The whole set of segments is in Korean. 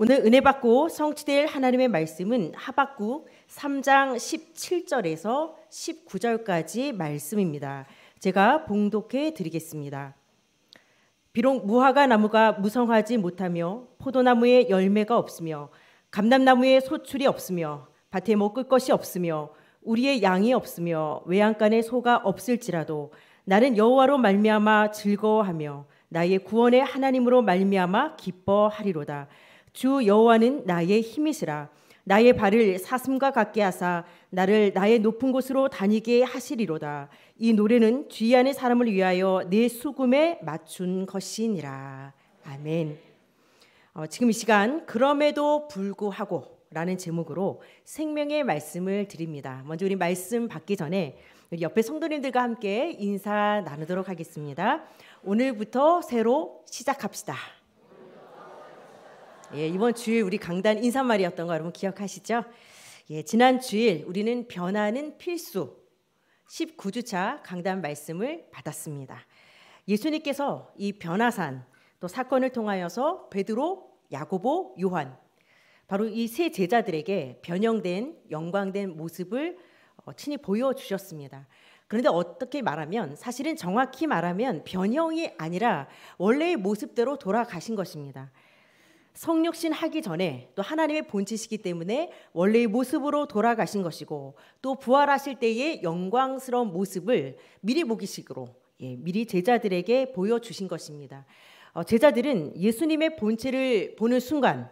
오늘 은혜 받고 성취될 하나님의 말씀은 하박구 3장 17절에서 19절까지 말씀입니다. 제가 봉독해 드리겠습니다. 비록 무화과 나무가 무성하지 못하며 포도나무에 열매가 없으며 감남나무에 소출이 없으며 밭에 먹을 것이 없으며 우리의 양이 없으며 외양간에 소가 없을지라도 나는 여호와로 말미암아 즐거워하며 나의 구원의 하나님으로 말미암아 기뻐하리로다. 주 여호와는 나의 힘이시라 나의 발을 사슴과 같게 하사 나를 나의 높은 곳으로 다니게 하시리로다. 이 노래는 주의 의 사람을 위하여 내 수금에 맞춘 것이니라. 아멘. 어, 지금 이 시간 그럼에도 불구하고라는 제목으로 생명의 말씀을 드립니다. 먼저 우리 말씀 받기 전에 우리 옆에 성도님들과 함께 인사 나누도록 하겠습니다. 오늘부터 새로 시작합시다. 예, 이번 주일 우리 강단 인사말이었던 거 여러분 기억하시죠? 예, 지난 주일 우리는 변화는 필수 19주차 강단 말씀을 받았습니다. 예수님께서 이 변화산 또 사건을 통하여서 베드로, 야고보, 요한 바로 이 세 제자들에게 변형된 영광된 모습을 어, 친히 보여 주셨습니다. 그런데 어떻게 말하면 사실은 정확히 말하면 변형이 아니라 원래의 모습대로 돌아가신 것입니다. 성육신 하기 전에 또 하나님의 본체시기 때문에 원래의 모습으로 돌아가신 것이고 또 부활하실 때의 영광스러운 모습을 미리 보기식으로 예, 미리 제자들에게 보여주신 것입니다. 어, 제자들은 예수님의 본체를 보는 순간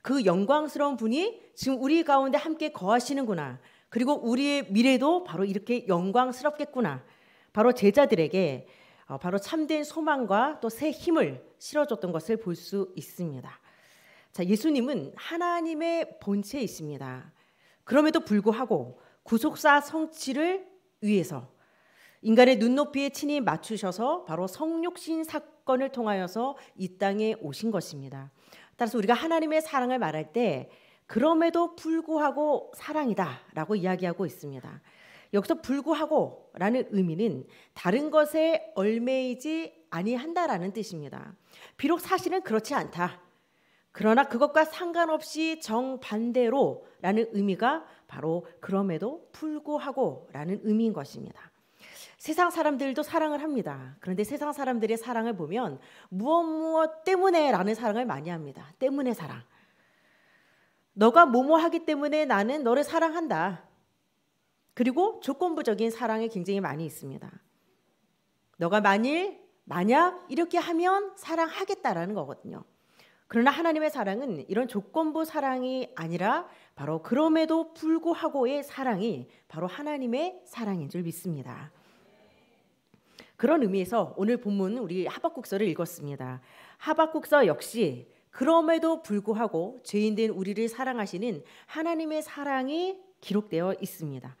그 영광스러운 분이 지금 우리 가운데 함께 거하시는구나. 그리고 우리의 미래도 바로 이렇게 영광스럽겠구나. 바로 제자들에게 어, 바로 참된 소망과 또 새 힘을 실어줬던 것을 볼 수 있습니다. 자, 예수님은 하나님의 본체에 있습니다. 그럼에도 불구하고 구속사 성취를 위해서 인간의 눈높이에 친히 맞추셔서 바로 성육신 사건을 통하여서 이 땅에 오신 것입니다. 따라서 우리가 하나님의 사랑을 말할 때 그럼에도 불구하고 사랑이다라고 이야기하고 있습니다. 여기서 불구하고라는 의미는 다른 것에 얼매이지 아니한다라는 뜻입니다. 비록 사실은 그렇지 않다. 그러나 그것과 상관없이 정반대로라는 의미가 바로 그럼에도 불구하고라는 의미인 것입니다. 세상 사람들도 사랑을 합니다. 그런데 세상 사람들의 사랑을 보면 무엇 무엇 때문에라는 사랑을 많이 합니다. 때문에 사랑. 너가 뭐뭐 하기 때문에 나는 너를 사랑한다. 그리고 조건부적인 사랑이 굉장히 많이 있습니다. 너가 만일 만약 이렇게 하면 사랑하겠다라는 거거든요. 그러나 하나님의 사랑은 이런 조건부 사랑이 아니라 바로 그럼에도 불구하고의 사랑이 바로 하나님의 사랑인 줄 믿습니다. 그런 의미에서 오늘 본문 우리 하박국서를 읽었습니다. 하박국서 역시 그럼에도 불구하고 죄인된 우리를 사랑하시는 하나님의 사랑이 기록되어 있습니다.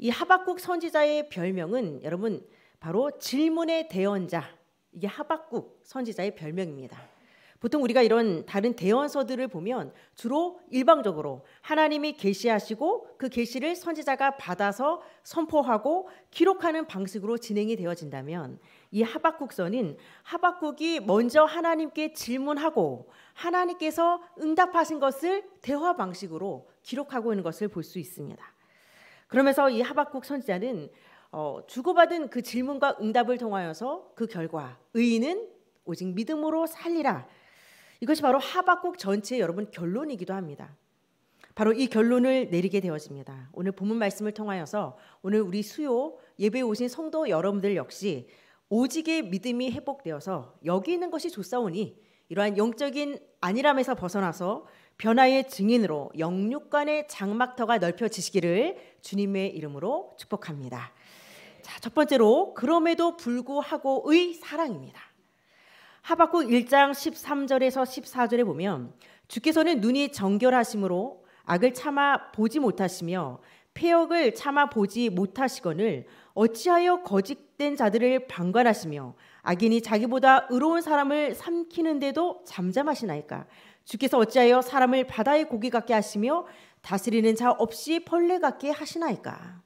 이 하박국 선지자의 별명은 여러분 바로 질문의 대언자 이게 하박국 선지자의 별명입니다. 보통 우리가 이런 다른 대원서들을 보면 주로 일방적으로 하나님이 계시하시고 그 계시를 선지자가 받아서 선포하고 기록하는 방식으로 진행이 되어진다면 이 하박국서는 하박국이 먼저 하나님께 질문하고 하나님께서 응답하신 것을 대화 방식으로 기록하고 있는 것을 볼 수 있습니다. 그러면서 이 하박국 선지자는 어, 주고받은 그 질문과 응답을 통하여서 그 결과 의인은 오직 믿음으로 살리라 이것이 바로 하박국 전체의 여러분 결론이기도 합니다. 바로 이 결론을 내리게 되어집니다. 오늘 본문 말씀을 통하여서 오늘 우리 수요 예배 오신 성도 여러분들 역시 오직의 믿음이 회복되어서 여기 있는 것이 좋사오니 이러한 영적인 안일함에서 벗어나서 변화의 증인으로 영육간의 장막터가 넓혀지시기를 주님의 이름으로 축복합니다. 자, 첫 번째로 그럼에도 불구하고의 사랑입니다. 하박국 1장 13절에서 14절에 보면 주께서는 눈이 정결하심으로 악을 참아 보지 못하시며 폐역을 참아 보지 못하시거늘 어찌하여 거짓된 자들을 방관하시며 악인이 자기보다 의로운 사람을 삼키는데도 잠잠하시나이까 주께서 어찌하여 사람을 바다의 고기 같게 하시며 다스리는 자 없이 벌레 같게 하시나이까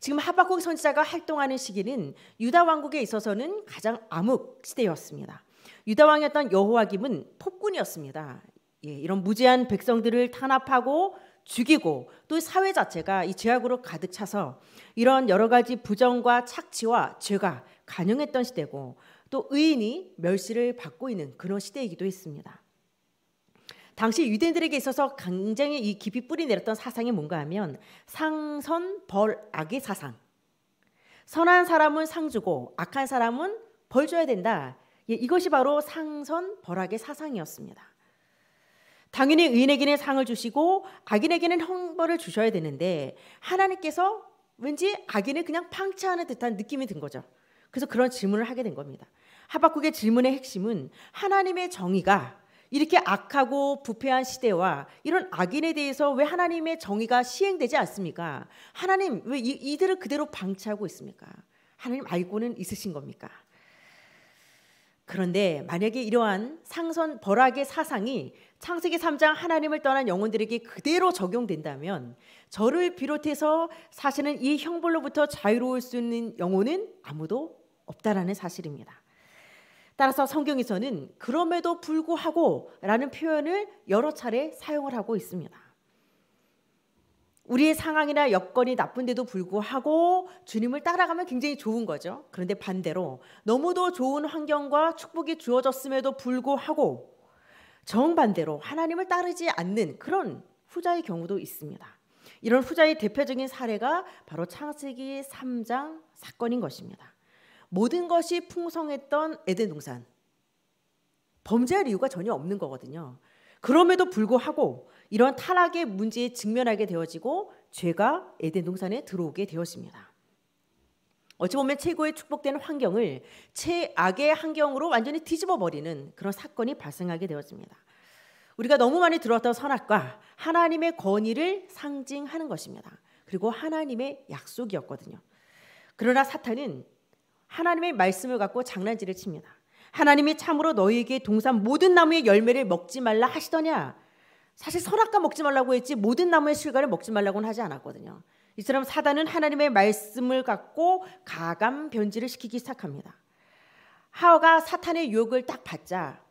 지금 하박국 선지자가 활동하는 시기는 유다 왕국에 있어서는 가장 암흑 시대였습니다. 유다 왕이었던 여호와김은 폭군이었습니다. 예, 이런 무지한 백성들을 탄압하고 죽이고 또 사회 자체가 이 죄악으로 가득 차서 이런 여러 가지 부정과 착취와 죄가 간영했던 시대고 또 의인이 멸시를 받고 있는 그런 시대이기도 했습니다. 당시 유대인들에게 있어서 굉장히 이 깊이 뿌리 내렸던 사상이 뭔가 하면 상선 벌 악의 사상. 선한 사람은 상 주고 악한 사람은 벌 줘야 된다. 예, 이것이 바로 상선 벌악의 사상이었습니다. 당연히 의인에게는 상을 주시고 악인에게는 형벌을 주셔야 되는데 하나님께서 왠지 악인을 그냥 방치하는 듯한 느낌이 든 거죠. 그래서 그런 질문을 하게 된 겁니다. 하박국의 질문의 핵심은 하나님의 정의가 이렇게 악하고 부패한 시대와 이런 악인에 대해서 왜 하나님의 정의가 시행되지 않습니까? 하나님 왜 이들을 그대로 방치하고 있습니까? 하나님 알고는 있으신 겁니까? 그런데 만약에 이러한 상선 버락의 사상이 창세기 3장 하나님을 떠난 영혼들에게 그대로 적용된다면 저를 비롯해서 사실은 이 형벌로부터 자유로울 수 있는 영혼은 아무도 없다라는 사실입니다. 따라서 성경에서는 그럼에도 불구하고라는 표현을 여러 차례 사용을 하고 있습니다. 우리의 상황이나 여건이 나쁜데도 불구하고 주님을 따라가면 굉장히 좋은 거죠. 그런데 반대로 너무도 좋은 환경과 축복이 주어졌음에도 불구하고 정반대로 하나님을 따르지 않는 그런 후자의 경우도 있습니다. 이런 후자의 대표적인 사례가 바로 창세기 3장 사건인 것입니다. 모든 것이 풍성했던 에덴 동산. 범죄할 이유가 전혀 없는 거거든요. 그럼에도 불구하고 이런 타락의 문제에 직면하게 되어지고 죄가 에덴 동산에 들어오게 되었습니다. 어찌 보면 최고의 축복된 환경을 최악의 환경으로 완전히 뒤집어 버리는 그런 사건이 발생하게 되었습니다. 우리가 너무 많이 들었던 선악과 하나님의 권위를 상징하는 것입니다. 그리고 하나님의 약속이었거든요. 그러나 사탄은 하나님의 말씀을 갖고 장난질을 칩니다. 하나님이 참으로 너희에게 동산 모든 나무의 열매를 먹지 말라 하시더냐? 사실 선악과 먹지 말라고 했지 모든 나무의 실과를 먹지 말라고는 하지 않았거든요. 이처럼 사단은 하나님의 말씀을 갖고 가감 변질을 시키기 시작합니다. 하와가 사탄의 유혹을 딱 받자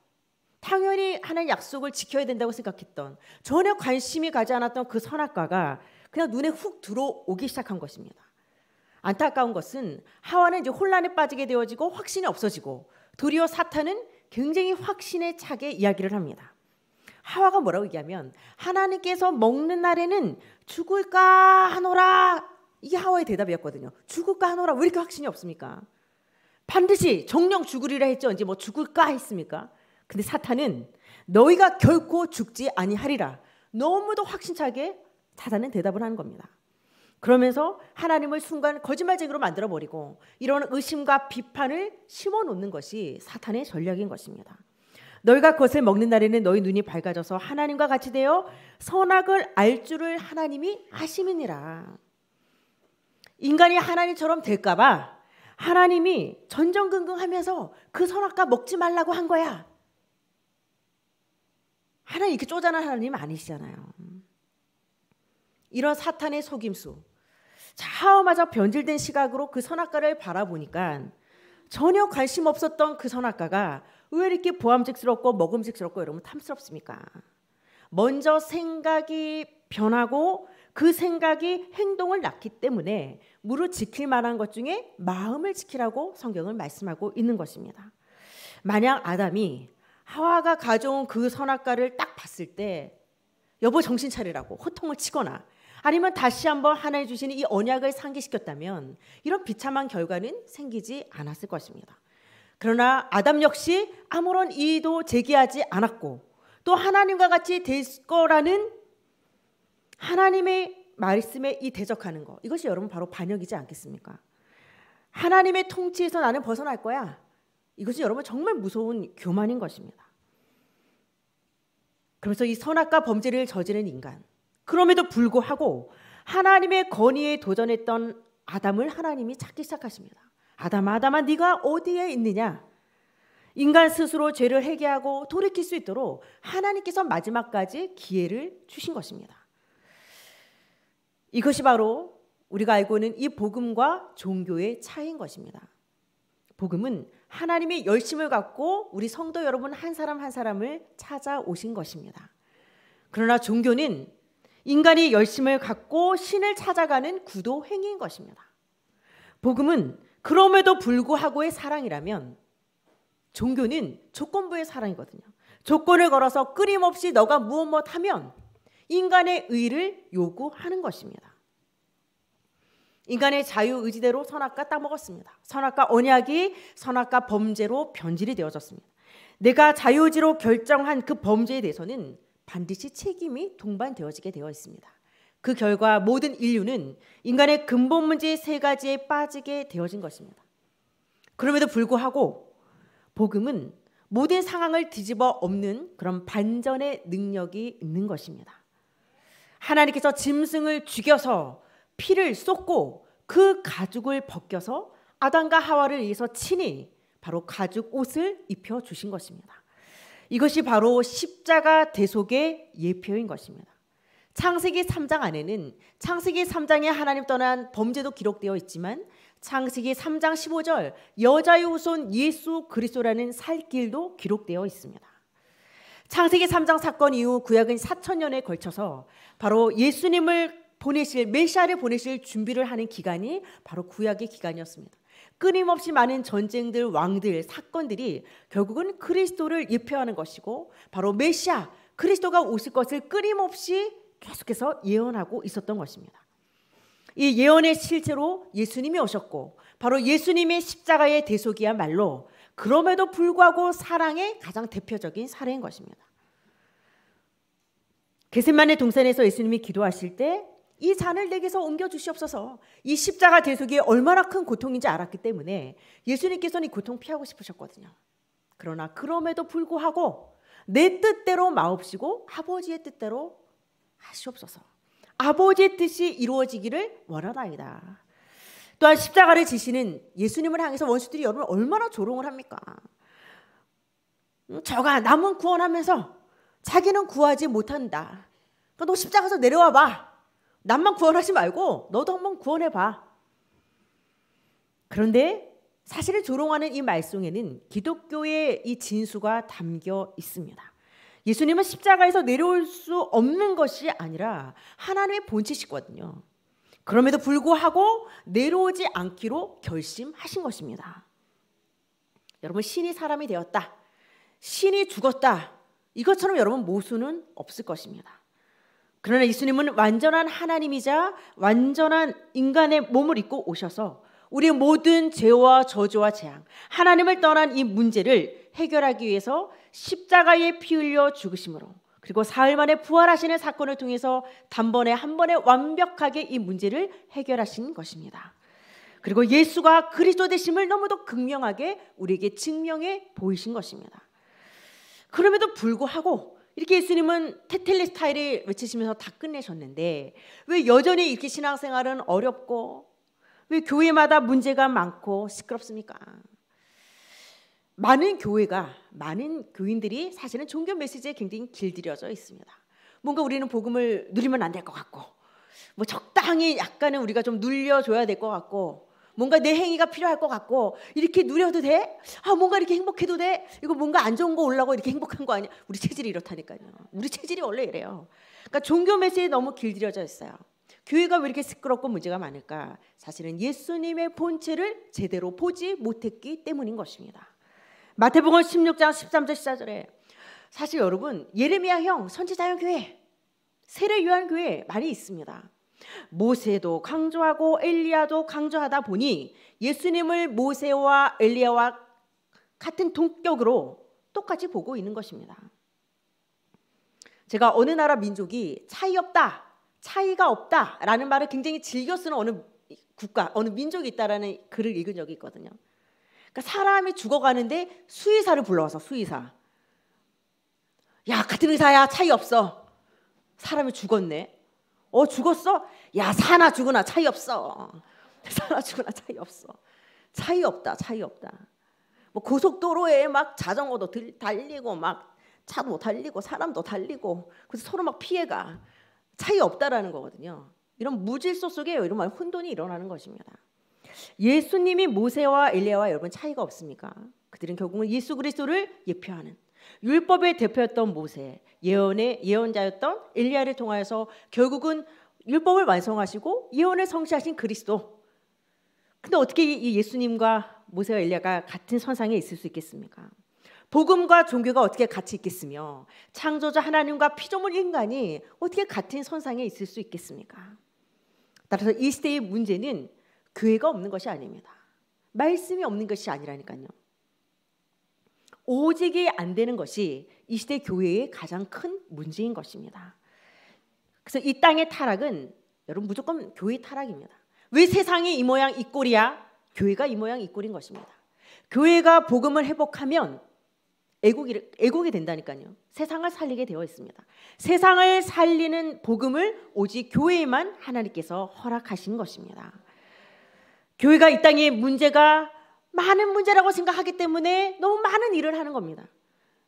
당연히 하나님 약속을 지켜야 된다고 생각했던 전혀 관심이 가지 않았던 그 선악과가 그냥 눈에 훅 들어오기 시작한 것입니다. 안타까운 것은 하와는 이제 혼란에 빠지게 되어지고 확신이 없어지고 도리어 사탄은 굉장히 확신에 차게 이야기를 합니다. 하와가 뭐라고 얘기하면 하나님께서 먹는 날에는 죽을까 하노라 이게 하와의 대답이었거든요. 죽을까 하노라 왜 이렇게 확신이 없습니까? 반드시 정령 죽으리라 했죠. 이제 뭐 죽을까 했습니까? 근데 사탄은 너희가 결코 죽지 아니하리라 너무도 확신차게 사탄은 대답을 하는 겁니다. 그러면서 하나님을 순간 거짓말쟁이로 만들어 버리고 이런 의심과 비판을 심어 놓는 것이 사탄의 전략인 것입니다. 너희가 그것을 먹는 날에는 너희 눈이 밝아져서 하나님과 같이 되어 선악을 알 줄을 하나님이 아심이니라. 인간이 하나님처럼 될까봐 하나님이 전전긍긍하면서 그 선악과 먹지 말라고 한 거야. 하나님 이렇게 쪼잔한 하나님 아니시잖아요. 이런 사탄의 속임수. 차마자 변질된 시각으로 그 선악과를 바라보니까 전혀 관심 없었던 그 선악과가 왜 이렇게 보함직스럽고 먹음직스럽고 이러면 탐스럽습니까? 먼저 생각이 변하고 그 생각이 행동을 낳기 때문에 무릇 지킬 만한 것 중에 마음을 지키라고 성경은 말씀하고 있는 것입니다. 만약 아담이 하와가 가져온 그 선악과를 딱 봤을 때 여보 정신 차리라고 호통을 치거나 아니면 다시 한번 하나님 주시이 언약을 상기시켰다면 이런 비참한 결과는 생기지 않았을 것입니다. 그러나 아담 역시 아무런 이의도 제기하지 않았고 또 하나님과 같이 될 거라는 하나님의 말씀에 이 대적하는 거 이것이 여러분 바로 반역이지 않겠습니까? 하나님의 통치에서 나는 벗어날 거야. 이것이 여러분 정말 무서운 교만인 것입니다. 그러면서 이 선악과 범죄를 저지른 인간 그럼에도 불구하고 하나님의 권위에 도전했던 아담을 하나님이 찾기 시작하십니다. 아담아 아담아 네가 어디에 있느냐? 인간 스스로 죄를 회개하고 돌이킬 수 있도록 하나님께서 마지막까지 기회를 주신 것입니다. 이것이 바로 우리가 알고 있는 이 복음과 종교의 차이인 것입니다. 복음은 하나님의 열심을 갖고 우리 성도 여러분 한 사람 한 사람을 찾아오신 것입니다. 그러나 종교는 인간이 열심을 갖고 신을 찾아가는 구도 행위인 것입니다. 복음은 그럼에도 불구하고의 사랑이라면 종교는 조건부의 사랑이거든요. 조건을 걸어서 끊임없이 너가 무엇뭇 하면 인간의 의를 요구하는 것입니다. 인간의 자유 의지대로 선악과 따먹었습니다. 선악과 언약이 선악과 범죄로 변질이 되어졌습니다. 내가 자유의지로 결정한 그 범죄에 대해서는 반드시 책임이 동반되어지게 되어 있습니다. 그 결과 모든 인류는 인간의 근본 문제 세 가지에 빠지게 되어진 것입니다. 그럼에도 불구하고 복음은 모든 상황을 뒤집어 엎는 그런 반전의 능력이 있는 것입니다. 하나님께서 짐승을 죽여서 피를 쏟고 그 가죽을 벗겨서 아담과 하와를 위해서 친히 바로 가죽 옷을 입혀 주신 것입니다. 이것이 바로 십자가 대속의 예표인 것입니다. 창세기 3장 안에는 창세기 3장에 하나님 떠난 범죄도 기록되어 있지만 창세기 3장 15절 여자의 후손 예수 그리스도라는 살 길도 기록되어 있습니다. 창세기 3장 사건 이후 구약은 4천년에 걸쳐서 바로 예수님을 보내실 메시아를 보내실 준비를 하는 기간이 바로 구약의 기간이었습니다. 끊임없이 많은 전쟁들, 왕들, 사건들이 결국은 그리스도를 예표하는 것이고 바로 메시아, 그리스도가 오실 것을 끊임없이 계속해서 예언하고 있었던 것입니다. 이 예언의 실제로 예수님이 오셨고 바로 예수님의 십자가의 대속이야말로 그럼에도 불구하고 사랑의 가장 대표적인 사례인 것입니다. 게세만의 동산에서 예수님이 기도하실 때 이 잔을 내게서 옮겨 주시옵소서. 이 십자가 대속이 얼마나 큰 고통인지 알았기 때문에 예수님께서는 이 고통 피하고 싶으셨거든요. 그러나 그럼에도 불구하고 내 뜻대로 마옵시고 아버지의 뜻대로 하시옵소서. 아버지 뜻이 이루어지기를 원하나이다. 또한 십자가를 지시는 예수님을 향해서 원수들이 여러분 얼마나 조롱을 합니까? 음, 저가 남은 구원하면서 자기는 구하지 못한다. 그러니까 너 십자가에서 내려와 봐. 남만 구원하지 말고 너도 한번 구원해 봐. 그런데 사실을 조롱하는 이 말씀에는 기독교의 이 진수가 담겨 있습니다. 예수님은 십자가에서 내려올 수 없는 것이 아니라 하나님의 본체시거든요. 그럼에도 불구하고 내려오지 않기로 결심하신 것입니다. 여러분 신이 사람이 되었다. 신이 죽었다. 이것처럼 여러분 모순은 없을 것입니다. 그러나 예수님은 완전한 하나님이자 완전한 인간의 몸을 입고 오셔서 우리의 모든 죄와 저주와 재앙, 하나님을 떠난 이 문제를 해결하기 위해서 십자가에 피 흘려 죽으심으로 그리고 사흘 만에 부활하시는 사건을 통해서 단번에 한 번에 완벽하게 이 문제를 해결하신 것입니다. 그리고 예수가 그리스도 되심을 너무도 극명하게 우리에게 증명해 보이신 것입니다. 그럼에도 불구하고 이렇게 예수님은 테텔레스타일을 외치시면서 다 끝내셨는데 왜 여전히 이렇게 신앙생활은 어렵고 왜 교회마다 문제가 많고 시끄럽습니까? 많은 교회가 많은 교인들이 사실은 종교 메시지에 굉장히 길들여져 있습니다. 뭔가 우리는 복음을 누리면 안 될 것 같고 뭐 적당히 약간은 우리가 좀 눌려줘야 될 것 같고 뭔가 내 행위가 필요할 것 같고 이렇게 누려도 돼? 아 뭔가 이렇게 행복해도 돼? 이거 뭔가 안 좋은 거 올라고 이렇게 행복한 거 아니야? 우리 체질이 이렇다니까요. 우리 체질이 원래 이래요. 그러니까 종교 메시지에 너무 길들여져 있어요. 교회가 왜 이렇게 시끄럽고 문제가 많을까? 사실은 예수님의 본체를 제대로 보지 못했기 때문인 것입니다. 마태복음 16장 13절 14절에 사실 여러분 예레미야 형 선지자 형 교회 세례 요한 교회 많이 있습니다. 모세도 강조하고 엘리야도 강조하다 보니 예수님을 모세와 엘리야와 같은 동격으로 똑같이 보고 있는 것입니다. 제가 어느 나라 민족이 차이 없다, 차이가 없다라는 말을 굉장히 즐겨 쓰는 어느 국가, 어느 민족이 있다라는 글을 읽은 적이 있거든요. 그러니까 사람이 죽어가는데 수의사를 불러와서 수의사. 야 같은 의사야 차이 없어. 사람이 죽었네. 어 죽었어? 야 사나 죽으나 차이 없어. 사나 죽으나 차이 없어. 차이 없다 차이 없다. 뭐 고속도로에 막 자전거도 들, 달리고 막 차도 달리고 사람도 달리고 그래서 서로 막 피해가 차이 없다라는 거거든요. 이런 무질서 속에 이런 말 혼돈이 일어나는 것입니다. 예수님이 모세와 엘리야와 여러분 차이가 없습니까? 그들은 결국은 예수 그리스도를 예표하는 율법의 대표였던 모세, 예언의 예언자였던 엘리야를 통하여서 결국은 율법을 완성하시고 예언을 성취하신 그리스도. 근데 어떻게 이 예수님과 모세와 엘리야가 같은 선상에 있을 수 있겠습니까? 복음과 종교가 어떻게 같이 있겠으며 창조자 하나님과 피조물 인간이 어떻게 같은 선상에 있을 수 있겠습니까? 따라서 이 시대의 문제는 교회가 없는 것이 아닙니다. 말씀이 없는 것이 아니라니까요. 오직이 안 되는 것이 이 시대 교회의 가장 큰 문제인 것입니다. 그래서 이 땅의 타락은 여러분 무조건 교회 타락입니다. 왜 세상이 이 모양 이 꼴이야? 교회가 이 모양 이 꼴인 것입니다. 교회가 복음을 회복하면 애국이, 애국이 된다니까요. 세상을 살리게 되어 있습니다. 세상을 살리는 복음을 오직 교회만 하나님께서 허락하신 것입니다. 교회가 이 땅의 문제가 많은 문제라고 생각하기 때문에 너무 많은 일을 하는 겁니다.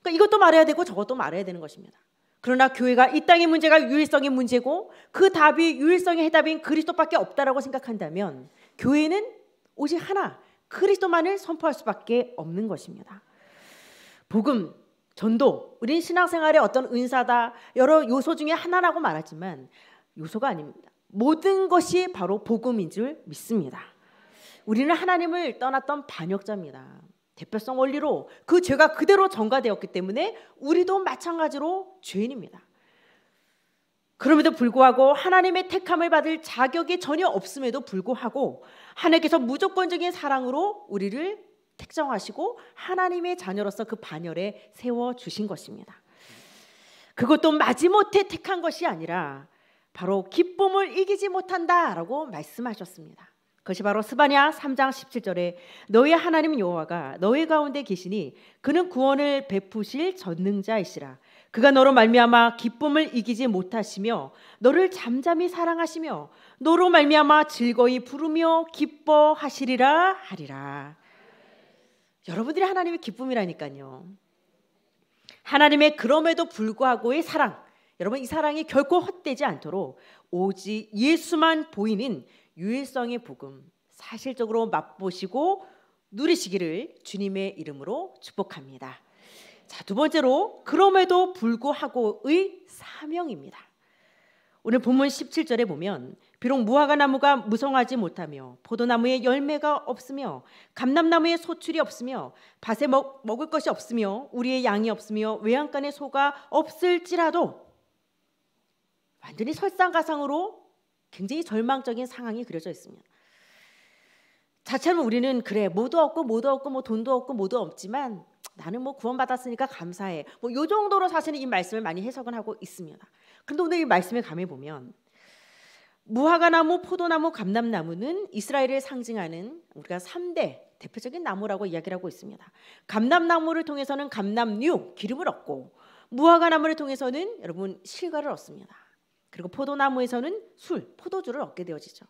그러니까 이것도 말해야 되고 저것도 말해야 되는 것입니다. 그러나 교회가 이 땅의 문제가 유일성의 문제고 그 답이 유일성의 해답인 그리스도밖에 없다라고 생각한다면 교회는 오직 하나 그리스도만을 선포할 수밖에 없는 것입니다. 복음, 전도, 우린 신앙생활의 어떤 은사다 여러 요소 중에 하나라고 말하지만 요소가 아닙니다. 모든 것이 바로 복음인 줄 믿습니다. 우리는 하나님을 떠났던 반역자입니다. 대표성 원리로 그 죄가 그대로 전가되었기 때문에 우리도 마찬가지로 죄인입니다. 그럼에도 불구하고 하나님의 택함을 받을 자격이 전혀 없음에도 불구하고 하나님께서 무조건적인 사랑으로 우리를 택정하시고 하나님의 자녀로서 그 반열에 세워 주신 것입니다. 그것도 마지못해 택한 것이 아니라 바로 기쁨을 이기지 못한다라고 말씀하셨습니다. 그것이 바로 스바냐 3장 17절에 너희 하나님 여호와가 너희 가운데 계시니 그는 구원을 베푸실 전능자이시라 그가 너로 말미암아 기쁨을 이기지 못하시며 너를 잠잠히 사랑하시며 너로 말미암아 즐거이 부르며 기뻐하시리라 하리라 여러분들이 하나님의 기쁨이라니까요 하나님의 그럼에도 불구하고의 사랑 여러분 이 사랑이 결코 헛되지 않도록 오직 예수만 보이는 유일성의 복음 사실적으로 맛보시고 누리시기를 주님의 이름으로 축복합니다. 자, 두 번째로 그럼에도 불구하고의 사명입니다. 오늘 본문 17절에 보면 비록 무화과나무가 무성하지 못하며 포도나무에 열매가 없으며 감람나무에 소출이 없으며 밭에 먹, 먹을 것이 없으며 우리의 양이 없으며 외양간에 소가 없을지라도 완전히 설상가상으로 굉장히 절망적인 상황이 그려져 있습니다. 자칫하 우리는 그래 뭐도 없고 뭐도 없고 뭐 돈도 없고 뭐도 없지만 나는 뭐 구원받았으니까 감사해. 뭐요 정도로 사실은 이 말씀을 많이 해석을 하고 있습니다. 그데 오늘 이 말씀에 감해 보면 무화과나무, 포도나무, 감람나무는 이스라엘을 상징하는 우리가 3대 대표적인 나무라고 이야기를 하고 있습니다. 감람나무를 통해서는 감람류 기름을 얻고 무화과나무를 통해서는 여러분 실과를 얻습니다. 그리고 포도나무에서는 술, 포도주를 얻게 되어지죠.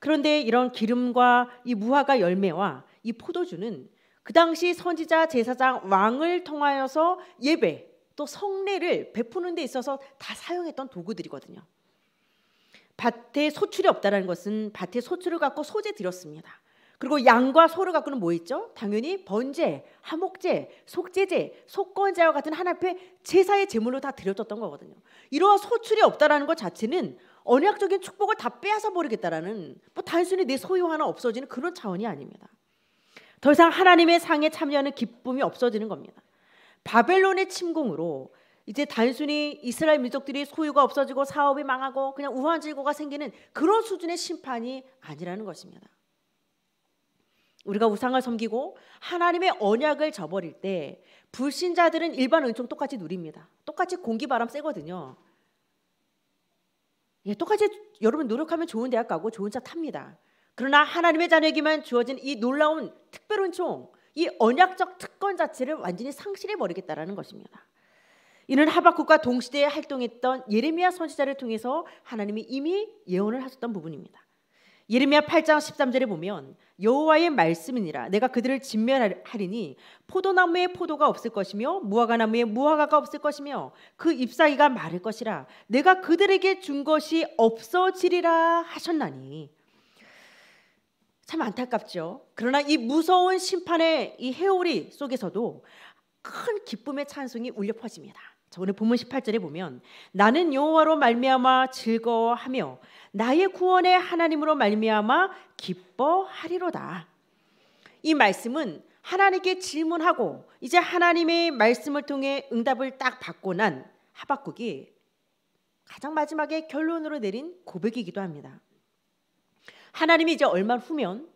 그런데 이런 기름과 이 무화과 열매와 이 포도주는 그 당시 선지자 제사장 왕을 통하여서 예배 또 성례를 베푸는 데 있어서 다 사용했던 도구들이거든요. 밭에 소출이 없다라는 것은 밭에 소출을 갖고 소재 들였습니다. 그리고 양과 소를 갖고는 뭐 있죠? 당연히 번제, 하목제, 속제제, 속건제와 같은 하나 앞에 제사의 제물로 다 드려졌던 거거든요. 이러한 소출이 없다라는 것 자체는 언약적인 축복을 다 빼앗아 버리겠다라는 뭐 단순히 내 소유 하나 없어지는 그런 차원이 아닙니다. 더 이상 하나님의 상에 참여하는 기쁨이 없어지는 겁니다. 바벨론의 침공으로 이제 단순히 이스라엘 민족들이 소유가 없어지고 사업이 망하고 그냥 우환질고가 생기는 그런 수준의 심판이 아니라는 것입니다. 우리가 우상을 섬기고 하나님의 언약을 저버릴 때 불신자들은 일반 은총 똑같이 누립니다. 똑같이 공기 바람 쐬거든요. 예, 똑같이 여러분 노력하면 좋은 대학 가고 좋은 차 탑니다. 그러나 하나님의 자녀에게만 주어진 이 놀라운 특별 은총, 이 언약적 특권 자체를 완전히 상실해 버리겠다라는 것입니다. 이는 하박국과 동시대에 활동했던 예레미야 선지자를 통해서 하나님이 이미 예언을 하셨던 부분입니다. 예레미야 8장 13절에 보면 여호와의 말씀이니라 내가 그들을 진멸하리니 포도나무에 포도가 없을 것이며 무화과나무에 무화과가 없을 것이며 그 잎사귀가 마를 것이라 내가 그들에게 준 것이 없어지리라 하셨나니 참 안타깝죠. 그러나 이 무서운 심판의 이 해오리 속에서도 큰 기쁨의 찬송이 울려 퍼집니다. 자, 오늘 본문 18절에 보면 나는 여호와로 말미암아 즐거워하며 나의 구원의 하나님으로 말미암아 기뻐하리로다. 이 말씀은 하나님께 질문하고 이제 하나님의 말씀을 통해 응답을 딱 받고 난 하박국이 가장 마지막에 결론으로 내린 고백이기도 합니다. 하나님이 이제 얼마 후면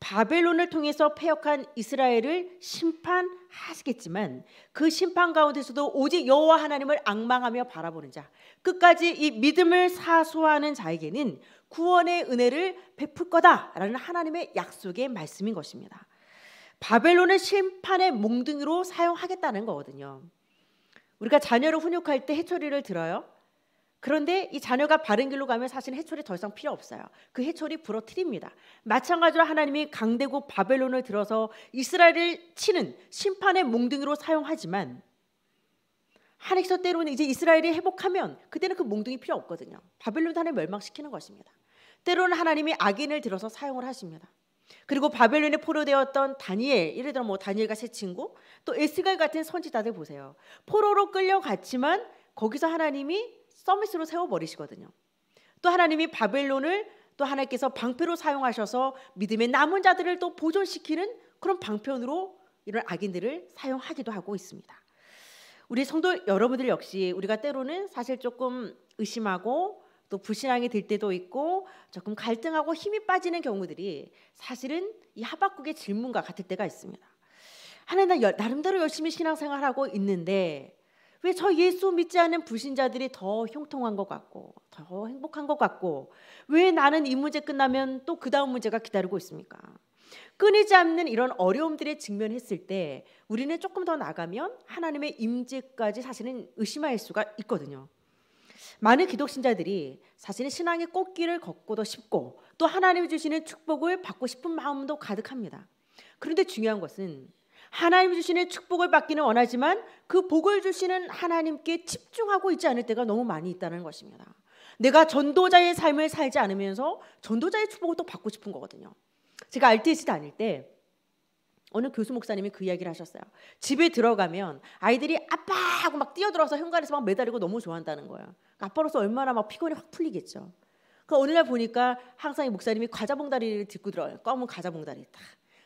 바벨론을 통해서 폐역한 이스라엘을 심판하시겠지만 그 심판 가운데서도 오직 여호와 하나님을 악망하며 바라보는 자 끝까지 이 믿음을 사수하는 자에게는 구원의 은혜를 베풀 거다라는 하나님의 약속의 말씀인 것입니다. 바벨론을 심판의 몽둥이로 사용하겠다는 거거든요. 우리가 자녀를 훈육할 때 해초리를 들어요. 그런데 이 자녀가 바른 길로 가면 사실 해초리 더 이상 필요 없어요. 그 해초리 부러뜨립니다. 마찬가지로 하나님이 강대국 바벨론을 들어서 이스라엘을 치는 심판의 몽둥이로 사용하지만 하 한익서 때로는 이제 이스라엘이 회복하면 그때는 그 몽둥이 필요 없거든요. 바벨론도 하나 멸망시키는 것입니다. 때로는 하나님이 악인을 들어서 사용을 하십니다. 그리고 바벨론에 포로되었던 다니엘, 예를 들어 뭐 다니엘과 세 친구, 또 에스겔 같은 선지자들 보세요. 포로로 끌려갔지만 거기서 하나님이 서밋으로 세워버리시거든요. 또 하나님이 바벨론을 또 하나님께서 방패로 사용하셔서 믿음의 남은 자들을 또 보존시키는 그런 방편으로 이런 악인들을 사용하기도 하고 있습니다. 우리 성도 여러분들 역시 우리가 때로는 사실 조금 의심하고 또 불신앙이 들 때도 있고 조금 갈등하고 힘이 빠지는 경우들이 사실은 이 하박국의 질문과 같을 때가 있습니다. 하나님 나 나름대로 열심히 신앙생활하고 있는데 왜저 예수 믿지 않는 불신자들이 더 형통한 것 같고 더 행복한 것 같고 왜 나는 이 문제 끝나면 또 그 다음 문제가 기다리고 있습니까? 끊이지 않는 이런 어려움들에 직면했을 때 우리는 조금 더 나가면 하나님의 임재까지 사실은 의심할 수가 있거든요. 많은 기독신자들이 사실은 신앙의 꽃길을 걷고도 싶고 또 하나님이 주시는 축복을 받고 싶은 마음도 가득합니다. 그런데 중요한 것은 하나님 주시는 축복을 받기는 원하지만 그 복을 주시는 하나님께 집중하고 있지 않을 때가 너무 많이 있다는 것입니다. 내가 전도자의 삶을 살지 않으면서 전도자의 축복을 또 받고 싶은 거거든요. 제가 RTS 다닐 때 어느 교수 목사님이 그 이야기를 하셨어요. 집에 들어가면 아이들이 아빠 하고 막 뛰어들어서 현관에서 막 매달리고 너무 좋아한다는 거예요. 그러니까 아빠로서 얼마나 막 피곤이 확 풀리겠죠. 그 어느 날 보니까 항상 이 목사님이 과자 봉다리를 딛고 들어요. 검은 과자 봉다리 딱.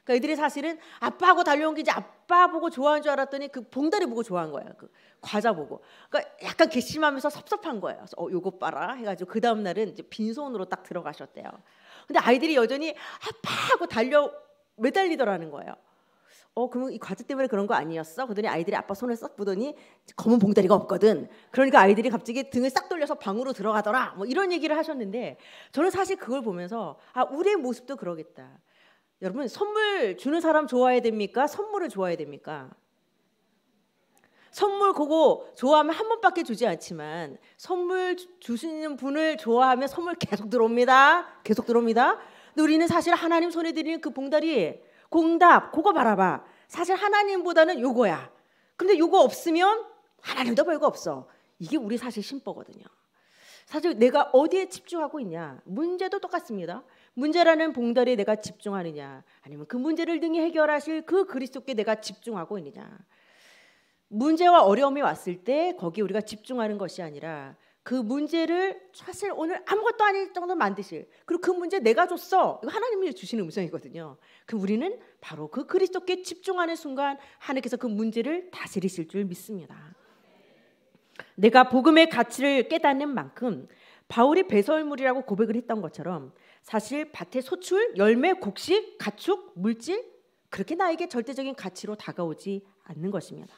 그러니까 애들이 사실은 아빠하고 달려온 게 이제 아빠 보고 좋아한 줄 알았더니 그 봉다리 보고 좋아한 거예요그 과자 보고. 그러니까 약간 괘씸하면서 섭섭한 거예요. 그래서 어, 요거 봐라 해가지고 그 다음 날은 이제 빈손으로 딱 들어가셨대요. 근데 아이들이 여전히 아빠하고 달려 매달리더라는 거예요. 어, 그러면 이 과제 때문에 그런 거 아니었어? 그러더니 아이들이 아빠 손을 싹 보더니 검은 봉다리가 없거든. 그러니까 아이들이 갑자기 등을 싹 돌려서 방으로 들어가더라. 뭐 이런 얘기를 하셨는데 저는 사실 그걸 보면서 아, 우리의 모습도 그러겠다. 여러분 선물 주는 사람 좋아야 됩니까? 선물을 좋아야 됩니까? 선물 그거 좋아하면 한 번밖에 주지 않지만 선물 주시는 분을 좋아하면 선물 계속 들어옵니다. 계속 들어옵니다. 근데 우리는 사실 하나님 손에 드리는 그 봉다리 공답 그거 바라봐. 사실 하나님보다는 요거야. 근데 요거 없으면 하나님도 별거 없어. 이게 우리 사실 심보거든요. 사실 내가 어디에 집중하고 있냐 문제도 똑같습니다. 문제라는 봉다리에 내가 집중하느냐 아니면 그 문제를 등이 해결하실 그 그리스도께 내가 집중하고 있느냐 문제와 어려움이 왔을 때 거기 우리가 집중하는 것이 아니라 그 문제를 사실 오늘 아무것도 아닐 정도 만드실 그리고 그 문제 내가 줬어 이거 하나님이 주시는 음성이거든요. 그 우리는 바로 그 그리스도께 집중하는 순간 하나님께서 그 문제를 다스리실 줄 믿습니다. 내가 복음의 가치를 깨닫는 만큼 바울이 배설물이라고 고백을 했던 것처럼 사실 밭의 소출, 열매, 곡식, 가축, 물질 그렇게 나에게 절대적인 가치로 다가오지 않는 것입니다.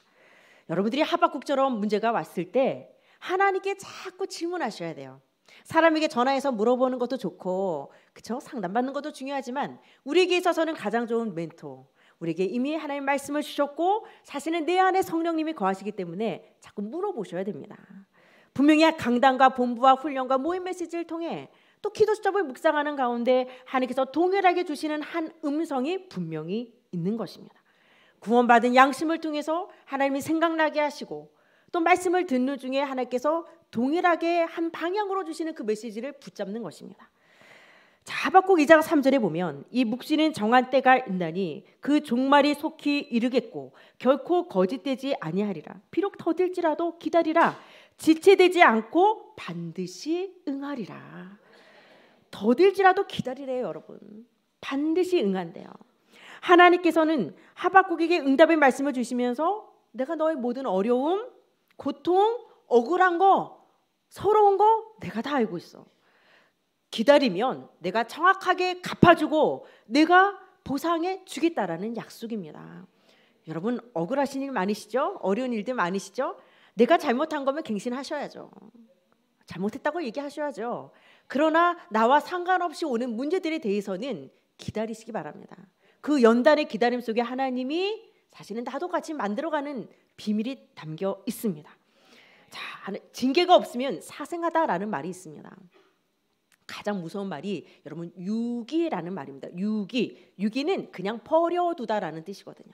여러분들이 하박국처럼 문제가 왔을 때 하나님께 자꾸 질문하셔야 돼요. 사람에게 전화해서 물어보는 것도 좋고 그쵸 상담받는 것도 중요하지만 우리에게 있어서는 가장 좋은 멘토 우리에게 이미 하나님 말씀을 주셨고 사실은 내 안에 성령님이 거하시기 때문에 자꾸 물어보셔야 됩니다 분명히 강단과 본부와 훈련과 모임 메시지를 통해 또 기도수첩을 묵상하는 가운데 하나님께서 동일하게 주시는 한 음성이 분명히 있는 것입니다. 구원받은 양심을 통해서 하나님이 생각나게 하시고 또 말씀을 듣는 중에 하나님께서 동일하게 한 방향으로 주시는 그 메시지를 붙잡는 것입니다. 자, 하박국 2장 3절에 보면 이 묵시는 정한 때가 있나니 그 종말이 속히 이르겠고 결코 거짓되지 아니하리라. 비록 더딜지라도 기다리라. 지체되지 않고 반드시 응하리라. 더딜지라도 기다리래요, 여러분. 반드시 응한대요. 하나님께서는 하박국에게 응답의 말씀을 주시면서 내가 너의 모든 어려움, 고통, 억울한 거, 서러운 거 내가 다 알고 있어. 기다리면 내가 정확하게 갚아주고 내가 보상해 주겠다라는 약속입니다. 여러분 억울하신 일 많으시죠? 어려운 일들 많으시죠? 내가 잘못한 거면 갱신하셔야죠. 잘못했다고 얘기하셔야죠. 그러나 나와 상관없이 오는 문제들에 대해서는 기다리시기 바랍니다. 그 연단의 기다림 속에 하나님이 사실은 나도 같이 만들어가는 비밀이 담겨 있습니다. 자, 징계가 없으면 사생하다라는 말이 있습니다. 가장 무서운 말이 여러분 유기라는 말입니다. 유기. 유기는 그냥 버려두다라는 뜻이거든요.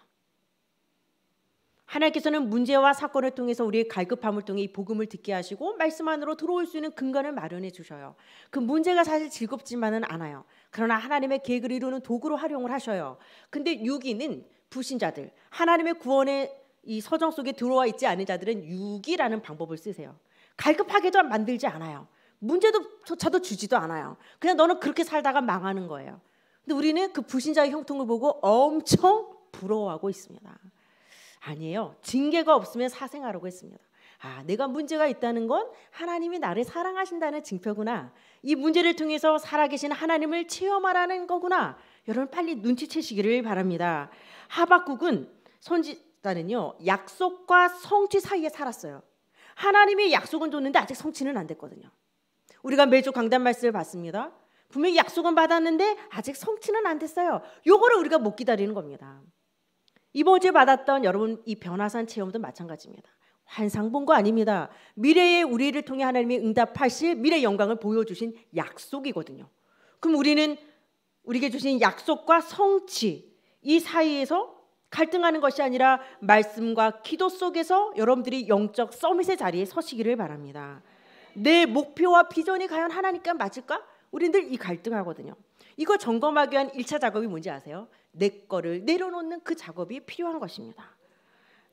하나님께서는 문제와 사건을 통해서 우리의 갈급함을 통해 이 복음을 듣게 하시고 말씀 안으로 들어올 수 있는 근간을 마련해 주셔요. 그 문제가 사실 즐겁지만은 않아요. 그러나 하나님의 계획을 이루는 도구로 활용을 하셔요. 근데 6위는 부신자들, 하나님의 구원의 이 서정 속에 들어와 있지 않은 자들은 6위라는 방법을 쓰세요. 갈급하게도 만들지 않아요. 문제도 저도 주지도 않아요. 그냥 너는 그렇게 살다가 망하는 거예요. 근데 우리는 그 부신자의 형통을 보고 엄청 부러워하고 있습니다. 아니에요. 징계가 없으면 사생하라고 했습니다. 아, 내가 문제가 있다는 건 하나님이 나를 사랑하신다는 증표구나. 이 문제를 통해서 살아계신 하나님을 체험하라는 거구나. 여러분 빨리 눈치채시기를 바랍니다. 하박국은 손지자는요 약속과 성취 사이에 살았어요. 하나님이 약속은 줬는데 아직 성취는 안 됐거든요. 우리가 매주 강단 말씀을 받습니다 분명히 약속은 받았는데 아직 성취는 안 됐어요. 요거를 우리가 못 기다리는 겁니다. 이번 주에 받았던 여러분 이 변화산 체험도 마찬가지입니다. 환상 본 거 아닙니다. 미래의 우리를 통해 하나님이 응답하실 미래 영광을 보여주신 약속이거든요. 그럼 우리는 우리에게 주신 약속과 성취 이 사이에서 갈등하는 것이 아니라 말씀과 기도 속에서 여러분들이 영적 서밋의 자리에 서시기를 바랍니다. 내 목표와 비전이 과연 하나님과 맞을까? 우리들 이 갈등하거든요. 이거 점검하기 위한 1차 작업이 뭔지 아세요? 내 거를 내려놓는 그 작업이 필요한 것입니다.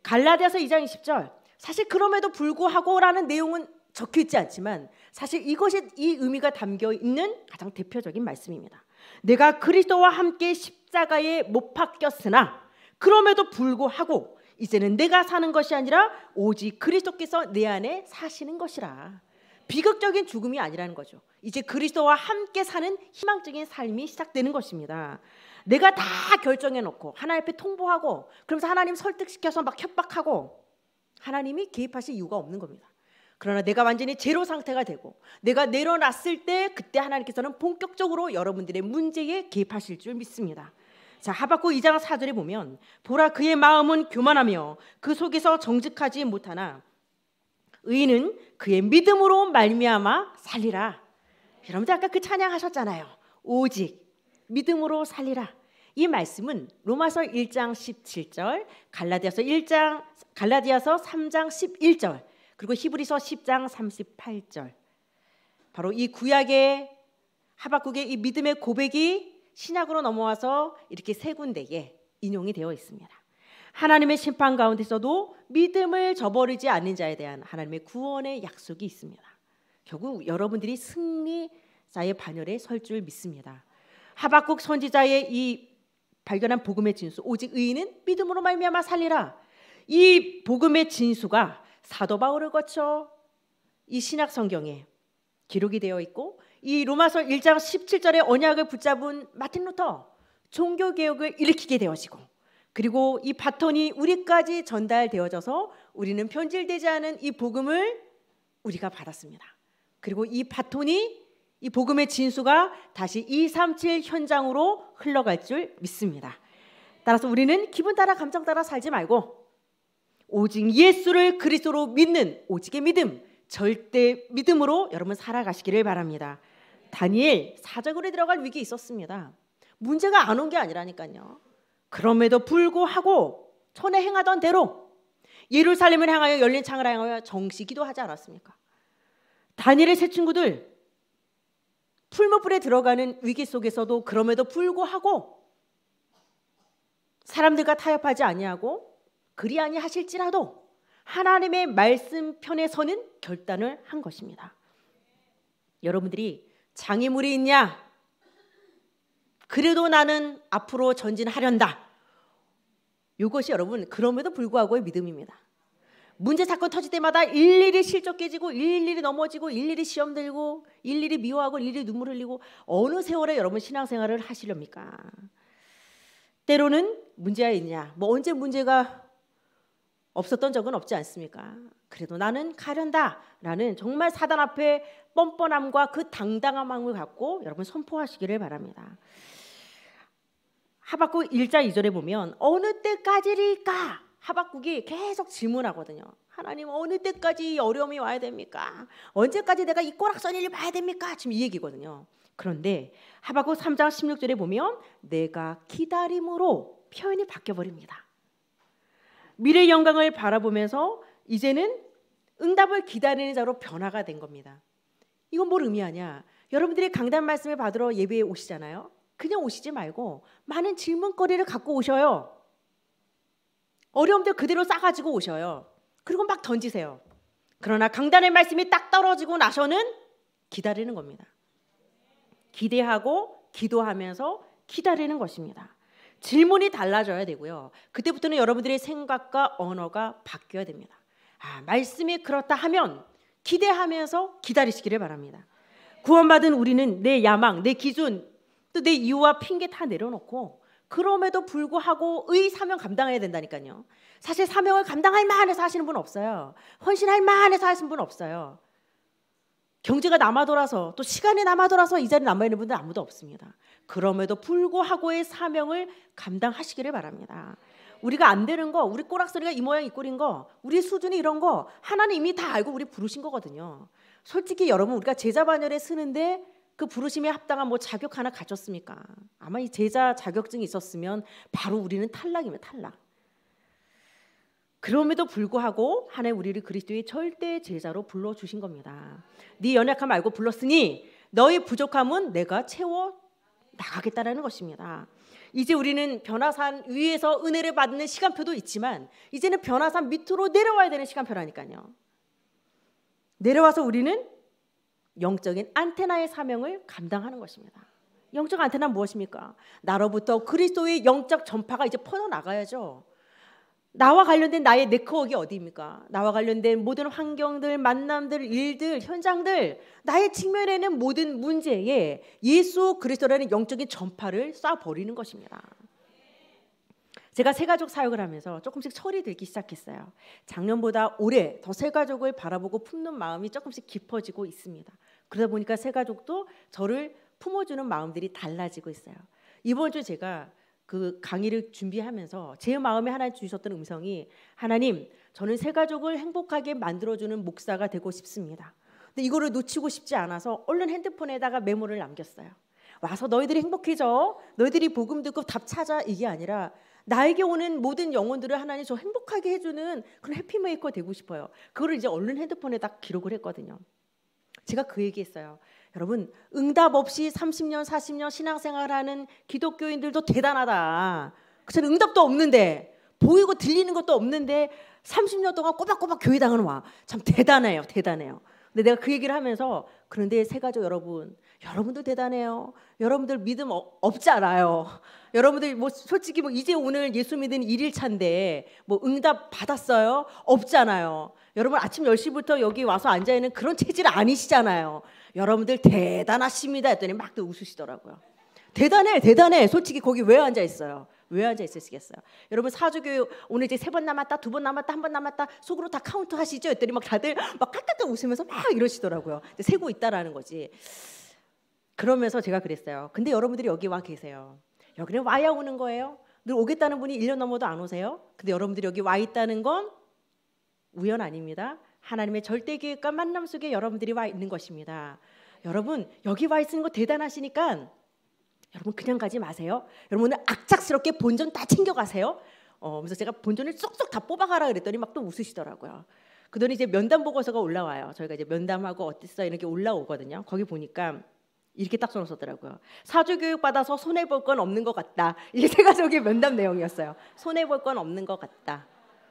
갈라디아서 2장 20절. 사실 그럼에도 불구하고라는 내용은 적혀 있지 않지만 사실 이것이 이 의미가 담겨 있는 가장 대표적인 말씀입니다. 내가 그리스도와 함께 십자가에 못 박혔으나 그럼에도 불구하고 이제는 내가 사는 것이 아니라 오직 그리스도께서 내 안에 사시는 것이라. 비극적인 죽음이 아니라는 거죠. 이제 그리스도와 함께 사는 희망적인 삶이 시작되는 것입니다. 내가 다 결정해 놓고 하나님 앞에 통보하고 그러면서 하나님 설득시켜서 막 협박하고 하나님이 개입하실 이유가 없는 겁니다. 그러나 내가 완전히 제로 상태가 되고 내가 내려놨을 때 그때 하나님께서는 본격적으로 여러분들의 문제에 개입하실 줄 믿습니다. 자 하박국 2장 4절에 보면 보라 그의 마음은 교만하며 그 속에서 정직하지 못하나 의인은 그의 믿음으로 말미암아 살리라. 여러분들 아까 그 찬양 하셨잖아요. 오직 믿음으로 살리라. 이 말씀은 로마서 1장 17절, 갈라디아서 1장 갈라디아서 3장 11절, 그리고 히브리서 10장 38절. 바로 이 구약의 하박국의 이 믿음의 고백이 신약으로 넘어와서 이렇게 세 군데에 인용이 되어 있습니다. 하나님의 심판 가운데서도 믿음을 저버리지 않는 자에 대한 하나님의 구원의 약속이 있습니다. 결국 여러분들이 승리자의 반열에 설 줄 믿습니다. 하박국 선지자의 이 발견한 복음의 진수 오직 의인은 믿음으로 말미암아 살리라. 이 복음의 진수가 사도 바울을 거쳐 이 신약 성경에 기록이 되어 있고 이 로마서 1장 17절의 언약을 붙잡은 마틴 루터 종교 개혁을 일으키게 되어지고 그리고 이 바톤이 우리까지 전달되어져서 우리는 편질되지 않은 이 복음을 우리가 받았습니다. 그리고 이 바톤이 이 복음의 진수가 다시 237 현장으로 흘러갈 줄 믿습니다. 따라서 우리는 기분 따라 감정 따라 살지 말고 오직 예수를 그리스도로 믿는 오직의 믿음, 절대 믿음으로 여러분 살아가시기를 바랍니다. 다니엘 사자굴에 들어갈 위기 있었습니다. 문제가 안 온 게 아니라니까요. 그럼에도 불구하고 전에 행하던 대로 예루살렘을 향하여 열린 창을 향하여 정시 기도하지 않았습니까? 다니엘의 세 친구들 풀무불에 들어가는 위기 속에서도 그럼에도 불구하고 사람들과 타협하지 아니하고 그리 아니 하실지라도 하나님의 말씀 편에 서는 결단을 한 것입니다. 여러분들이 장애물이 있냐? 그래도 나는 앞으로 전진하련다. 이것이 여러분 그럼에도 불구하고의 믿음입니다. 문제 사건 터질 때마다 일일이 실적 깨지고 일일이 넘어지고 일일이 시험 들고 일일이 미워하고 일일이 눈물 흘리고 어느 세월에 여러분 신앙생활을 하시렵니까? 때로는 문제가 있냐? 뭐 언제 문제가 없었던 적은 없지 않습니까? 그래도 나는 가련다라는 정말 사단 앞에 뻔뻔함과 그 당당함을 갖고 여러분 선포하시기를 바랍니다. 하박국 1장 2절에 보면 어느 때까지리까 하박국이 계속 질문하거든요. 하나님 어느 때까지 어려움이 와야 됩니까? 언제까지 내가 이 꼬락서니를 봐야 됩니까? 지금 이 얘기거든요. 그런데 하박국 3장 16절에 보면 내가 기다림으로 표현이 바뀌어 버립니다. 미래 영광을 바라보면서 이제는 응답을 기다리는 자로 변화가 된 겁니다. 이건 뭘 의미하냐? 여러분들이 강단 말씀을 받으러 예배에 오시잖아요. 그냥 오시지 말고 많은 질문거리를 갖고 오셔요. 어려움들 그대로 싸가지고 오셔요. 그리고 막 던지세요. 그러나 강단의 말씀이 딱 떨어지고 나서는 기다리는 겁니다. 기대하고 기도하면서 기다리는 것입니다. 질문이 달라져야 되고요. 그때부터는 여러분들의 생각과 언어가 바뀌어야 됩니다. 아, 말씀이 그렇다 하면 기대하면서 기다리시기를 바랍니다. 구원받은 우리는 내 야망, 내 기준, 또 내 이유와 핑계 다 내려놓고 그럼에도 불구하고 의 사명 감당해야 된다니까요. 사실 사명을 감당할 만해서 하시는 분 없어요. 헌신할 만해서 하시는 분 없어요. 경제가 남아 돌아서 또 시간이 남아 돌아서 이 자리에 남아 있는 분들 아무도 없습니다. 그럼에도 불구하고의 사명을 감당하시기를 바랍니다. 우리가 안 되는 거, 우리 꼬락서리가이 모양 이 꼴인 거, 우리 수준이 이런 거 하나님 이미 다 알고 우리 부르신 거거든요. 솔직히 여러분 우리가 제자 반열에 쓰는데 그 부르심에 합당한 뭐 자격 하나 가졌습니까? 아마 이 제자 자격증이 있었으면 바로 우리는 탈락이면 탈락. 그럼에도 불구하고 하나님 우리를 그리스도의 절대 제자로 불러 주신 겁니다. 네 연약함 알고 불렀으니 너의 부족함은 내가 채워 나가겠다라는 것입니다. 이제 우리는 변화산 위에서 은혜를 받는 시간표도 있지만 이제는 변화산 밑으로 내려와야 되는 시간표라니까요. 내려와서 우리는 영적인 안테나의 사명을 감당하는 것입니다. 영적 안테나 무엇입니까? 나로부터 그리스도의 영적 전파가 이제 퍼져 나가야죠. 나와 관련된 나의 네트워크가 어디입니까? 나와 관련된 모든 환경들, 만남들, 일들, 현장들, 나의 측면에는 모든 문제에 예수 그리스도라는 영적인 전파를 쏴 버리는 것입니다. 제가 새가족 사역을 하면서 조금씩 철이 들기 시작했어요. 작년보다 올해 더 새가족을 바라보고 품는 마음이 조금씩 깊어지고 있습니다. 그러다 보니까 새가족도 저를 품어주는 마음들이 달라지고 있어요. 이번 주 제가 그 강의를 준비하면서 제 마음에 하나 주셨던 음성이 하나님 저는 새가족을 행복하게 만들어주는 목사가 되고 싶습니다. 근데 이거를 놓치고 싶지 않아서 얼른 핸드폰에다가 메모를 남겼어요. 와서 너희들이 행복해져 너희들이 복음 듣고 답 찾아 이게 아니라 나에게 오는 모든 영혼들을 하나님 저 행복하게 해주는 그런 해피메이커 되고 싶어요. 그거를 이제 얼른 핸드폰에 딱 기록을 했거든요. 제가 그 얘기했어요. 여러분 응답 없이 30년 40년 신앙생활하는 기독교인들도 대단하다. 그쵸? 응답도 없는데 보이고 들리는 것도 없는데 30년 동안 꼬박꼬박 교회당을 와. 참 대단해요. 대단해요. 근데 내가 그 얘기를 하면서 그런데 세 가족 여러분, 여러분도 대단해요. 여러분들 믿음 없잖아요. 여러분들 뭐 솔직히 뭐 이제 오늘 예수 믿은 일일차인데뭐 응답 받았어요? 없잖아요. 여러분 아침 10시부터 여기 와서 앉아 있는 그런 체질 아니시잖아요. 여러분들 대단하십니다 했더니 막또 웃으시더라고요. 대단해, 대단해. 솔직히 거기 왜 앉아 있어요? 왜 앉아 있으시겠어요? 여러분 사주교육 오늘 이제 세 번 남았다, 두 번 남았다, 한 번 남았다 속으로 다 카운트 하시죠? 했더니 막 다들 막 깔깔깔 웃으면서 막 이러시더라고요. 세고 있다라는 거지. 그러면서 제가 그랬어요. 근데 여러분들이 여기 와 계세요. 여기는 와야 오는 거예요. 늘 오겠다는 분이 1년 넘어도 안 오세요. 근데 여러분들이 여기 와 있다는 건 우연 아닙니다. 하나님의 절대 계획과 만남 속에 여러분들이 와 있는 것입니다. 여러분 여기 와 있는 거 대단하시니까 여러분 그냥 가지 마세요. 여러분은 악착스럽게 본전 다 챙겨가세요. 어, 그래서 제가 본전을 쏙쏙 다 뽑아가라 그랬더니 막 또 웃으시더라고요. 그더니 이제 면담 보고서가 올라와요. 저희가 이제 면담하고 어땠어 이런 게 올라오거든요. 거기 보니까 이렇게 딱써놓었더라고요 사주 교육 받아서 손해 볼 건 없는 것 같다. 이게 제가 저기 면담 내용이었어요. 손해 볼 건 없는 것 같다.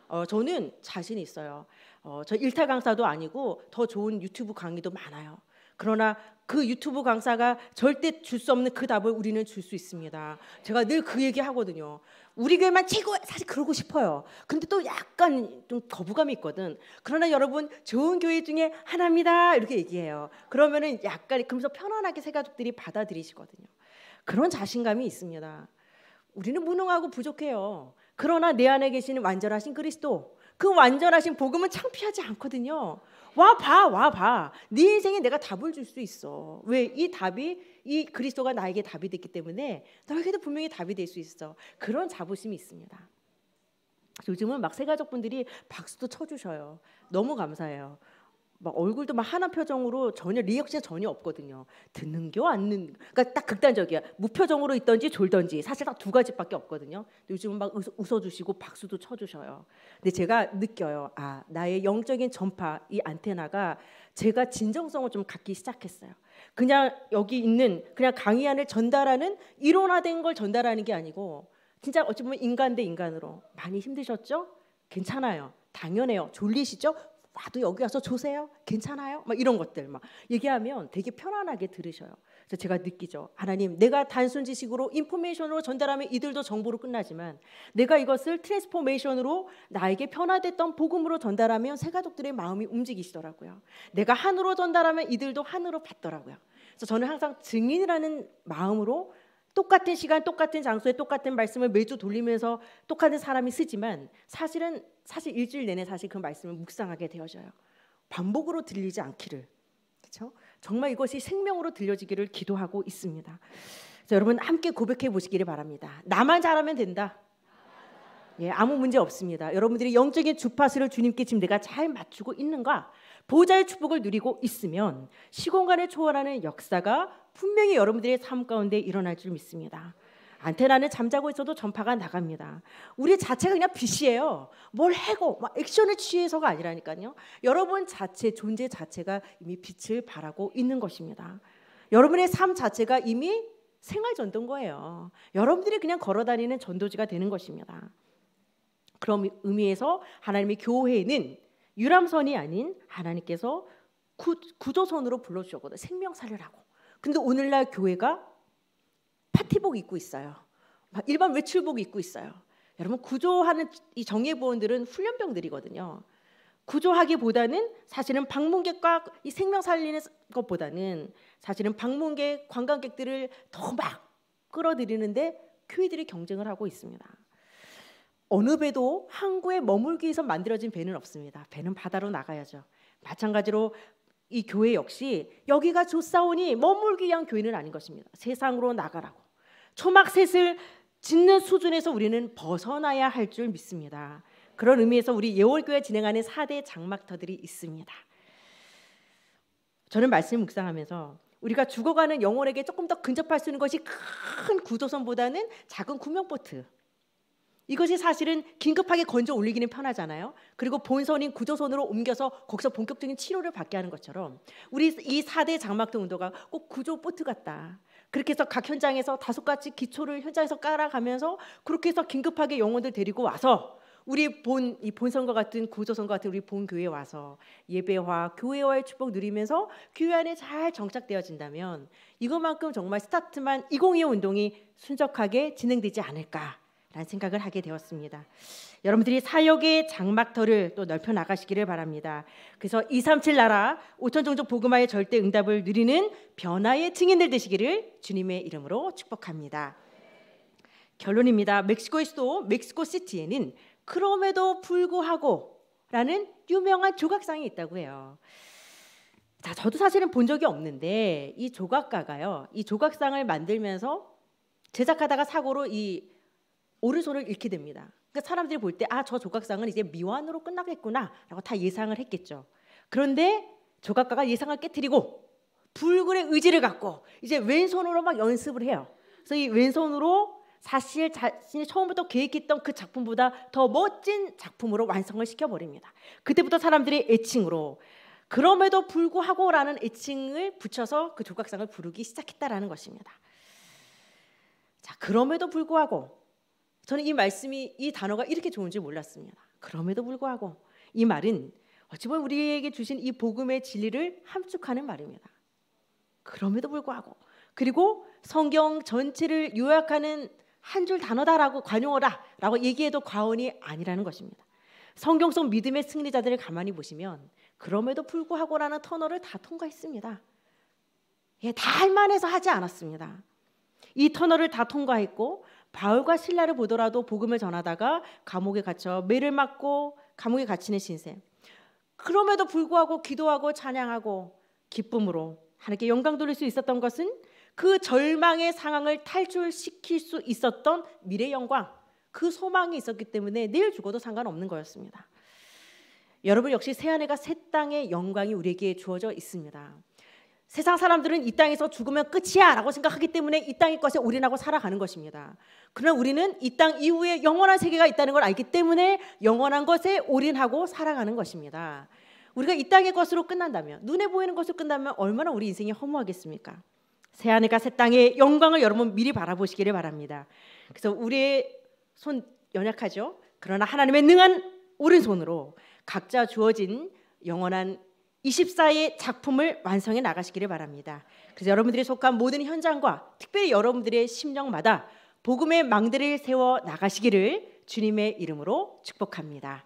어, 저는 자신 있어요. 어, 저 일탈 강사도 아니고 더 좋은 유튜브 강의도 많아요. 그러나 그 유튜브 강사가 절대 줄 수 없는 그 답을 우리는 줄 수 있습니다. 제가 늘 그 얘기 하거든요. 우리 교회만 최고 사실 그러고 싶어요. 근데 또 약간 좀 거부감이 있거든. 그러나 여러분 좋은 교회 중에 하나입니다. 이렇게 얘기해요. 그러면은 약간 그러면서 편안하게 새 가족들이 받아들이시거든요. 그런 자신감이 있습니다. 우리는 무능하고 부족해요. 그러나 내 안에 계시 완전하신 그리스도 그 완전하신 복음은 창피하지 않거든요. 와 봐, 와 봐. 네 인생에 내가 답을 줄 수 있어. 왜 이 답이 이 그리스도가 나에게 답이 됐기 때문에 너에게도 분명히 답이 될 수 있어. 그런 자부심이 있습니다. 요즘은 막세가족분들이 박수도 쳐주셔요. 너무 감사해요. 막 얼굴도 막 하나 표정으로 전혀 리액션 전혀 없거든요. 듣는겨 안는 그러니까 딱 극단적이야. 무표정으로 있던지 졸던지 사실 딱 두 가지밖에 없거든요. 요즘은 막 웃어, 주시고 박수도 쳐주셔요. 근데 제가 느껴요. 아 나의 영적인 전파 이 안테나가 제가 진정성을 좀 갖기 시작했어요. 그냥 여기 있는 그냥 강의안을 전달하는 이론화된 걸 전달하는 게 아니고 진짜 어찌 보면 인간 대 인간으로 많이 힘드셨죠? 괜찮아요. 당연해요. 졸리시죠? 나도 여기 와서 조세요? 괜찮아요? 막 이런 것들 막 얘기하면 되게 편안하게 들으셔요. 그래서 제가 느끼죠. 하나님, 내가 단순 지식으로 인포메이션으로 전달하면 이들도 정보로 끝나지만 내가 이것을 트랜스포메이션으로 나에게 변화됐던 복음으로 전달하면 새 가족들의 마음이 움직이시더라고요. 내가 한으로 전달하면 이들도 한으로 받더라고요. 그래서 저는 항상 증인이라는 마음으로 똑같은 시간, 똑같은 장소에 똑같은 말씀을 매주 돌리면서 똑같은 사람이 쓰지만 사실은 사실 일주일 내내 사실 그 말씀을 묵상하게 되어져요. 반복으로 들리지 않기를. 그렇죠? 정말 이것이 생명으로 들려지기를 기도하고 있습니다. 여러분 함께 고백해 보시기를 바랍니다. 나만 잘하면 된다. 예, 아무 문제 없습니다. 여러분들이 영적인 주파수를 주님께 지금 내가 잘 맞추고 있는가? 보좌의 축복을 누리고 있으면 시공간을 초월하는 역사가 분명히 여러분들의 삶 가운데 일어날 줄 믿습니다. 안테나는 잠자고 있어도 전파가 나갑니다. 우리 자체가 그냥 빛이에요. 뭘 해고 막 액션을 취해서가 아니라니까요. 여러분 자체 존재 자체가 이미 빛을 발하고 있는 것입니다. 여러분의 삶 자체가 이미 생활 전도인 거예요. 여러분들이 그냥 걸어다니는 전도지가 되는 것입니다. 그런 의미에서 하나님의 교회는 유람선이 아닌 하나님께서 구, 구조선으로 불러주셨거든요. 생명 살려라고. 근데 오늘날 교회가 파티복 입고 있어요. 일반 외출복 입고 있어요. 여러분 구조하는 이 정예보원들은 훈련병들이거든요. 구조하기보다는 사실은 방문객과 이 생명 살리는 것보다는 사실은 방문객 관광객들을 더 막 끌어들이는데 교회들이 경쟁을 하고 있습니다. 어느 배도 항구에 머물기 위해서 만들어진 배는 없습니다. 배는 바다로 나가야죠. 마찬가지로 이 교회 역시 여기가 조사오니 머물기 위한 교회는 아닌 것입니다. 세상으로 나가라고. 초막셋을 짓는 수준에서 우리는 벗어나야 할 줄 믿습니다. 그런 의미에서 우리 예월교회 진행하는 4대 장막터들이 있습니다. 저는 말씀 묵상하면서 우리가 죽어가는 영혼에게 조금 더 근접할 수 있는 것이 큰 구조선보다는 작은 구명보트 이것이 사실은 긴급하게 건져 올리기는 편하잖아요. 그리고 본선인 구조선으로 옮겨서 거기서 본격적인 치료를 받게 하는 것처럼 우리 이 4대 장막등 운동가 꼭 구조 보트 같다. 그렇게 해서 각 현장에서 다섯 가지 기초를 현장에서 깔아가면서 그렇게 해서 긴급하게 영혼들 데리고 와서 우리 본 이 본선과 같은 구조선과 같은 우리 본 교회에 와서 예배와 교회와의 축복 누리면서 교회 안에 잘 정착되어진다면 이것만큼 정말 스타트만 2025 운동이 순적하게 진행되지 않을까 라는 생각을 하게 되었습니다. 여러분들이 사역의 장막터를 또 넓혀 나가시기를 바랍니다. 그래서 237 나라 5천 종족 복음화의 절대 응답을 누리는 변화의 증인들 되시기를 주님의 이름으로 축복합니다. 결론입니다. 멕시코의 수도 멕시코 시티에는 그럼에도 불구하고 라는 유명한 조각상이 있다고 해요. 자, 저도 사실은 본 적이 없는데 이 조각가가요. 이 조각상을 만들면서 제작하다가 사고로 이 오른손을 잃게 됩니다. 그러니까 사람들이 볼 때아저 조각상은 이제 미완으로 끝나겠구나라고 다 예상을 했겠죠. 그런데 조각가가 예상을 깨뜨리고 불굴의 의지를 갖고 이제 왼손으로 막 연습을 해요. 그래서 이 왼손으로 사실 자신이 처음부터 계획했던 그 작품보다 더 멋진 작품으로 완성을 시켜버립니다. 그때부터 사람들이 애칭으로 그럼에도 불구하고라는 애칭을 붙여서 그 조각상을 부르기 시작했다라는 것입니다. 자, 그럼에도 불구하고 저는 이 말씀이 이 단어가 이렇게 좋은지 몰랐습니다. 그럼에도 불구하고 이 말은 어찌 보면 우리에게 주신 이 복음의 진리를 함축하는 말입니다. 그럼에도 불구하고 그리고 성경 전체를 요약하는 한 줄 단어다라고 관용어라라고 얘기해도 과언이 아니라는 것입니다. 성경 속 믿음의 승리자들을 가만히 보시면 그럼에도 불구하고라는 터널을 다 통과했습니다. 예, 다 할만해서 하지 않았습니다. 이 터널을 다 통과했고 바울과 신라를 보더라도 복음을 전하다가 감옥에 갇혀 매를 맞고 감옥에 갇히는 신생 그럼에도 불구하고 기도하고 찬양하고 기쁨으로 하나님께 영광 돌릴 수 있었던 것은 그 절망의 상황을 탈출시킬 수 있었던 미래 영광, 그 소망이 있었기 때문에 내일 죽어도 상관없는 거였습니다. 여러분 역시 새하늘과 새 땅의 영광이 우리에게 주어져 있습니다. 세상 사람들은 이 땅에서 죽으면 끝이야 라고 생각하기 때문에 이 땅의 것에 올인하고 살아가는 것입니다. 그러나 우리는 이 땅 이후에 영원한 세계가 있다는 걸 알기 때문에 영원한 것에 올인하고 살아가는 것입니다. 우리가 이 땅의 것으로 끝난다면 눈에 보이는 것으로 끝나면 얼마나 우리 인생이 허무하겠습니까? 새 하늘과 새 땅의 영광을 여러분 미리 바라보시기를 바랍니다. 그래서 우리의 손 연약하죠. 그러나 하나님의 능한 오른손으로 각자 주어진 영원한 24의 작품을 완성해 나가시기를 바랍니다. 그래서 여러분들이 속한 모든 현장과 특별히 여러분들의 심령마다 복음의 망대를 세워 나가시기를 주님의 이름으로 축복합니다.